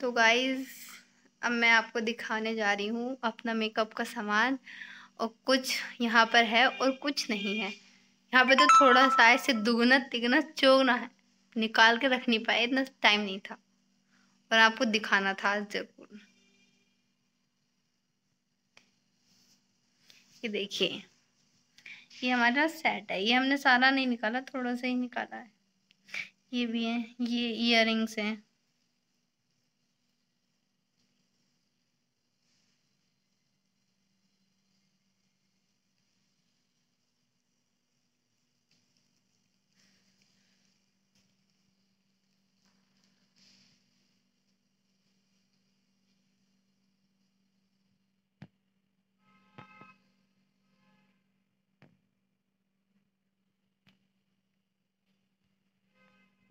तो गाइज़ अब मैं आपको दिखाने जा रही हूँ अपना मेकअप का सामान और कुछ यहाँ पर है और कुछ नहीं है यहाँ पे तो थोड़ा सा इससे दुगना तिगना चोगना है निकाल के रख नहीं पाए इतना टाइम नहीं था और आपको दिखाना था आज जरूर ये देखिए ये हमारा सेट है ये हमने सारा नहीं निकाला थोड़ा सा ही निकाला है ये भी है ये इयर रिंग्स हैं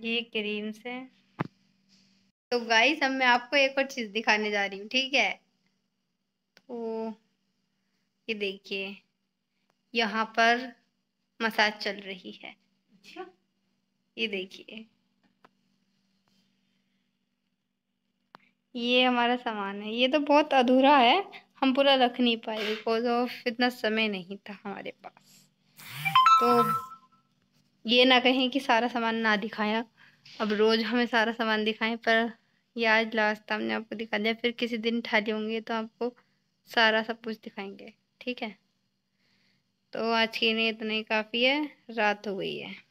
ये क्रीम से तो गाइस अब मैं आपको एक और चीज़ दिखाने जा रही हूँ ठीक है तो ये देखिए यहाँ पर मसाज चल रही है अच्छा। ये देखिए ये हमारा सामान है ये तो बहुत अधूरा है हम पूरा रख नहीं पाए बिकॉज ऑफ इतना समय नहीं था हमारे पास तो ये ना कहें कि सारा सामान ना दिखाया अब रोज़ हमें सारा सामान दिखाएं पर ये आज लास्ट हमने आपको दिखा दिया फिर किसी दिन ठाली होंगे तो आपको सारा सब कुछ दिखाएंगे ठीक है तो आज के लिए इतना ही काफ़ी है रात हो गई है